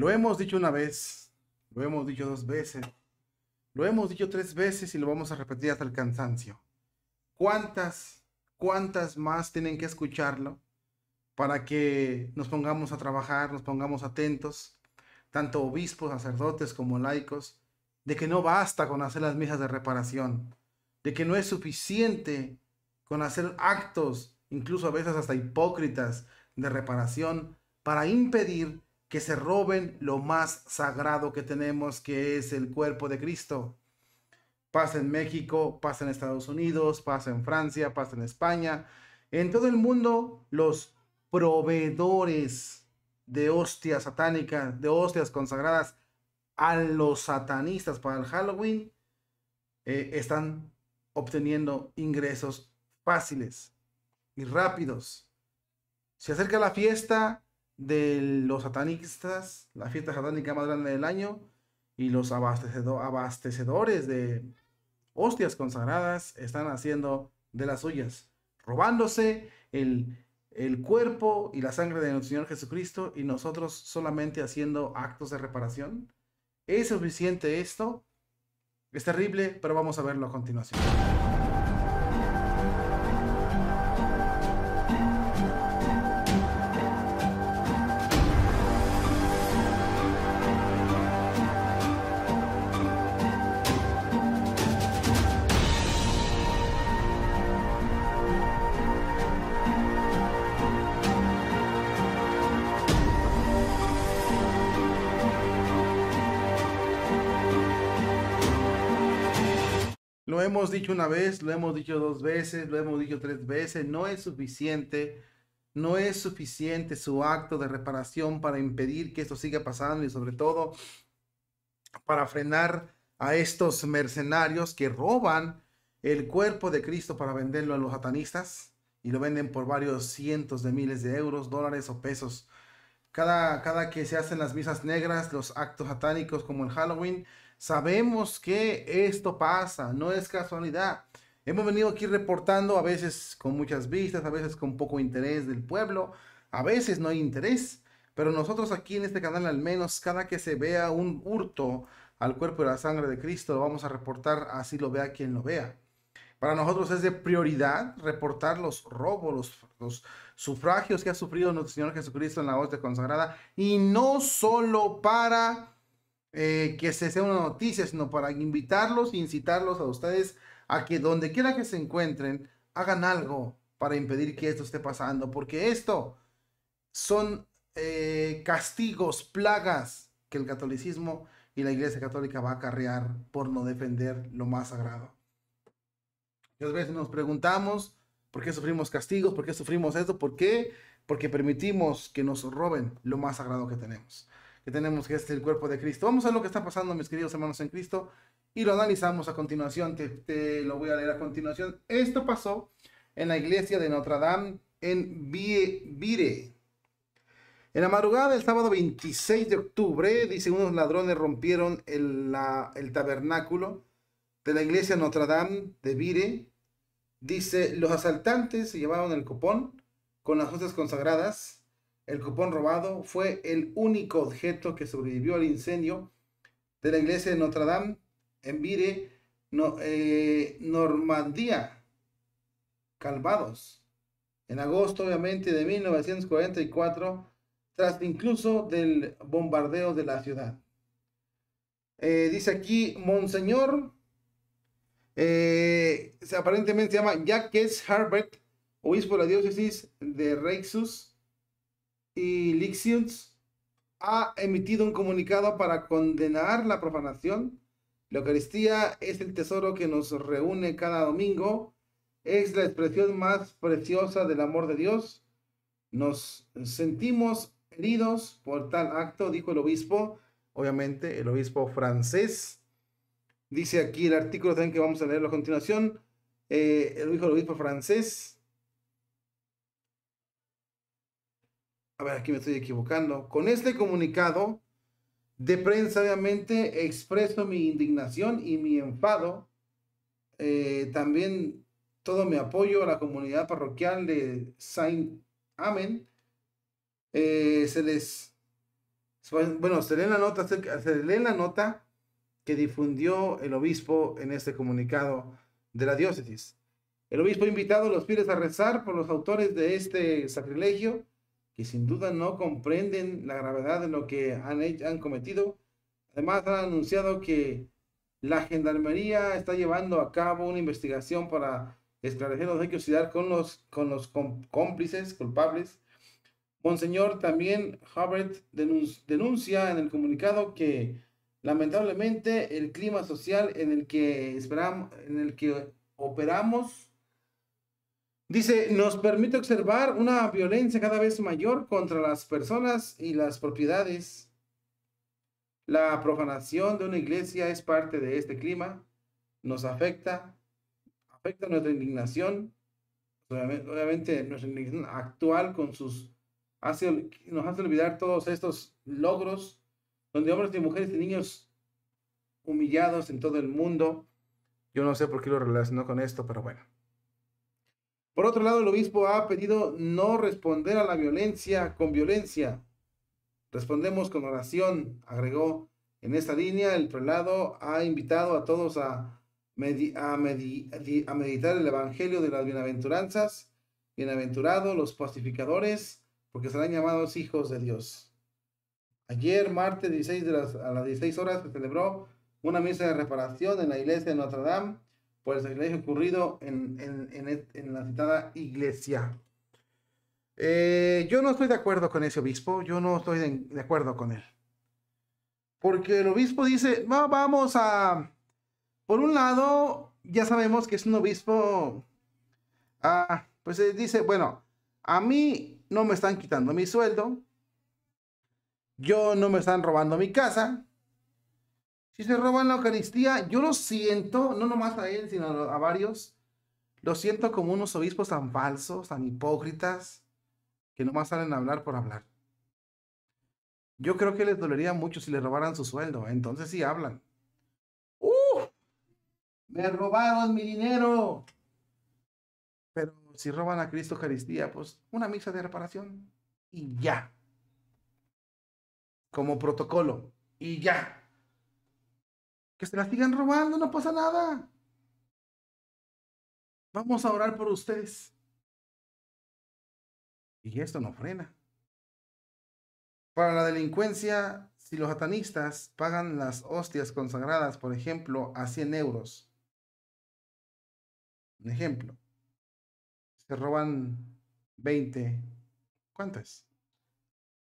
Lo hemos dicho una vez, lo hemos dicho dos veces, lo hemos dicho tres veces y lo vamos a repetir hasta el cansancio. ¿Cuántas, cuántas más tienen que escucharlo para que nos pongamos a trabajar, nos pongamos atentos, tanto obispos, sacerdotes como laicos, de que no basta con hacer las misas de reparación, de que no es suficiente con hacer actos, incluso a veces hasta hipócritas, de reparación, para impedir que se roben lo más sagrado que tenemos, que es el cuerpo de Cristo. Pasa en México, pasa en Estados Unidos, pasa en Francia, pasa en España. En todo el mundo, los proveedores de hostias satánicas, de hostias consagradas a los satanistas para el Halloween, eh, están obteniendo ingresos fáciles y rápidos. Se acerca la fiesta, de los satanistas, la fiesta satánica más grande del año, y los abastecedores de hostias consagradas están haciendo de las suyas, robándose el, el cuerpo y la sangre de nuestro Señor Jesucristo y nosotros solamente haciendo actos de reparación. ¿Es suficiente esto? Es terrible, pero vamos a verlo a continuación. Lo hemos dicho una vez, lo hemos dicho dos veces, lo hemos dicho tres veces, no es suficiente. No es suficiente su acto de reparación para impedir que esto siga pasando y sobre todo para frenar a estos mercenarios que roban el cuerpo de Cristo para venderlo a los satanistas y lo venden por varios cientos de miles de euros, dólares o pesos cada, que se hacen las misas negras, los actos satánicos como el Halloween, sabemos que esto pasa, no es casualidad. Hemos venido aquí reportando a veces con muchas vistas, a veces con poco interés del pueblo, a veces no hay interés, pero nosotros aquí en este canal al menos cada que se vea un hurto al cuerpo y la sangre de Cristo lo vamos a reportar así lo vea quien lo vea. Para nosotros es de prioridad reportar los robos, los, sufragios que ha sufrido nuestro Señor Jesucristo en la de consagrada. Y no solo para eh, que se sea una noticia, sino para invitarlos, incitarlos a ustedes a que donde quiera que se encuentren, hagan algo para impedir que esto esté pasando. Porque esto son eh, castigos, plagas que el catolicismo y la Iglesia Católica va a acarrear por no defender lo más sagrado. Muchas veces nos preguntamos por qué sufrimos castigos, por qué sufrimos esto, por qué. Porque permitimos que nos roben lo más sagrado que tenemos. Que tenemos que es el cuerpo de Cristo. Vamos a lo que está pasando, mis queridos hermanos en Cristo. Y lo analizamos a continuación. Te, lo voy a leer a continuación. Esto pasó en la iglesia de Notre Dame en Vire. En la madrugada del sábado 26 de octubre, dice, unos ladrones rompieron el tabernáculo de la iglesia Notre Dame de Vire dice, los asaltantes se llevaron el cupón con las hostias consagradas. El cupón robado fue el único objeto que sobrevivió al incendio de la iglesia de Notre Dame en Vire, eh, Normandía, Calvados. En agosto, obviamente, de 1944, tras incluso del bombardeo de la ciudad. Eh, dice aquí, Monseñor eh, aparentemente se llama Jacques Herbert obispo de la diócesis de Reixus y Lixius ha emitido un comunicado para condenar la profanación. La Eucaristía es el tesoro que nos reúne cada domingo, es la expresión más preciosa del amor de Dios. Nos sentimos heridos por tal acto, dijo el obispo, obviamente el obispo francés Dice aquí el artículo también que vamos a leerlo a continuación. Eh, el hijo del obispo francés. A ver, aquí me estoy equivocando. Con este comunicado de prensa, obviamente, expreso mi indignación y mi enfado. Eh, también todo mi apoyo a la comunidad parroquial de Saint Amen. Eh, se les bueno, se lee la nota, se, lee la nota que difundió el obispo en este comunicado de la diócesis. El obispo ha invitado a los fieles a rezar por los autores de este sacrilegio, que sin duda no comprenden la gravedad de lo que han, han cometido. Además, han anunciado que la gendarmería está llevando a cabo una investigación para esclarecer los hechos y dar con los, con los cómplices, culpables. Monseñor también Hubert, denuncia en el comunicado que Lamentablemente, el clima social en el que esperamos, en el que operamos, dice, nos permite observar una violencia cada vez mayor contra las personas y las propiedades. La profanación de una iglesia es parte de este clima, nos afecta, afecta nuestra indignación, obviamente nuestra indignación actual con sus nos hace olvidar todos estos logros donde hombres y mujeres y niños humillados en todo el mundo. Yo no sé por qué lo relacionó con esto, pero bueno. Por otro lado, el obispo ha pedido no responder a la violencia con violencia. Respondemos con oración, agregó. En esta línea, el prelado ha invitado a todos a, a meditar el Evangelio de las Bienaventuranzas, bienaventurados los pacificadores, porque serán llamados hijos de Dios. Ayer, martes 16 de las, a las 16 horas, se celebró una misa de reparación en la iglesia de Notre Dame por el sacrilegio ocurrido en, la citada iglesia. Eh, yo no estoy de acuerdo con ese obispo, yo no estoy de, acuerdo con él. Porque el obispo dice, vamos a... Por un lado, ya sabemos que es un obispo... Ah, pues eh, dice, bueno, a mí no me están quitando mi sueldo, yo no me están robando mi casa. Si se roban la Eucaristía, yo lo siento, no nomás a él, sino a varios. Lo siento como unos obispos tan falsos, tan hipócritas, que nomás salen a hablar por hablar. Yo creo que les dolería mucho si le robaran su sueldo, ¿eh? entonces sí hablan. ¡Uh! Me robaron mi dinero. Pero si roban a Cristo Eucaristía, pues una misa de reparación y ya como protocolo. Y ya. Que se la sigan robando, no pasa nada. Vamos a orar por ustedes. Y esto no frena. Para la delincuencia, si los satanistas pagan las hostias consagradas, por ejemplo, a 100 euros, un ejemplo, se roban 20, ¿cuánto es?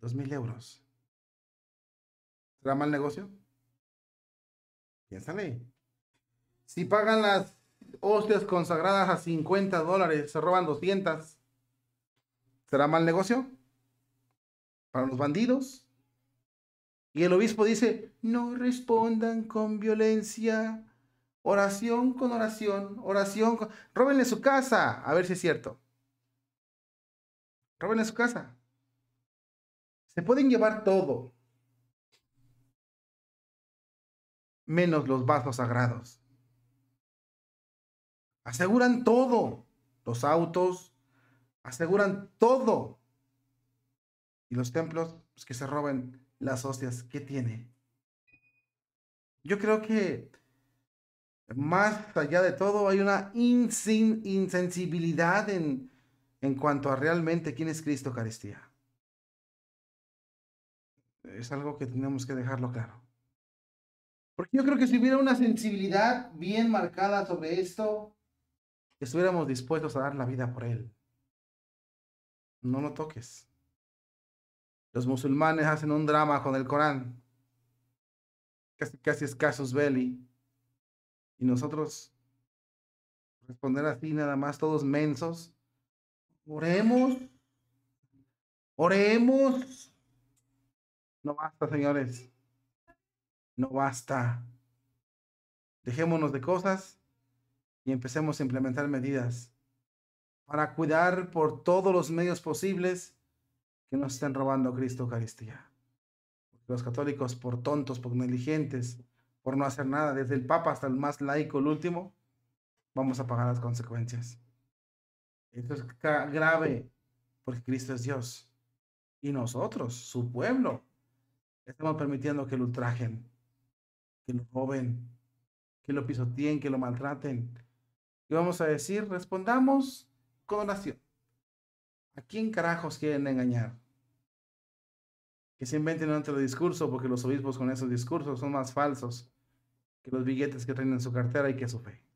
2.000 euros. ¿Será mal negocio? Piénsale. Si pagan las hostias consagradas a 50 dólares, se roban 200, ¿será mal negocio? Para los bandidos. Y el obispo dice, no respondan con violencia, oración con oración, oración con... Róbenle su casa, a ver si es cierto. Róbenle su casa. Se pueden llevar todo. menos los vasos sagrados. Aseguran todo, los autos, aseguran todo. Y los templos pues, que se roben las hostias, ¿qué tiene? Yo creo que más allá de todo hay una insensibilidad en, en cuanto a realmente quién es Cristo Eucaristía. Es algo que tenemos que dejarlo claro. Porque yo creo que si hubiera una sensibilidad bien marcada sobre esto, estuviéramos dispuestos a dar la vida por él. No lo toques. Los musulmanes hacen un drama con el Corán. Casi, casi es belly, Y nosotros responder así nada más, todos mensos. Oremos. Oremos. No basta, señores no basta. Dejémonos de cosas y empecemos a implementar medidas para cuidar por todos los medios posibles que nos estén robando Cristo Eucaristía. Los católicos, por tontos, por negligentes, por no hacer nada, desde el Papa hasta el más laico, el último, vamos a pagar las consecuencias. Esto es grave, porque Cristo es Dios. Y nosotros, su pueblo, estamos permitiendo que lo ultrajen que lo joven, que lo pisoteen, que lo maltraten. Y vamos a decir? Respondamos con oración. ¿A quién carajos quieren engañar? Que se inventen otro discurso porque los obispos con esos discursos son más falsos que los billetes que traen en su cartera y que su fe.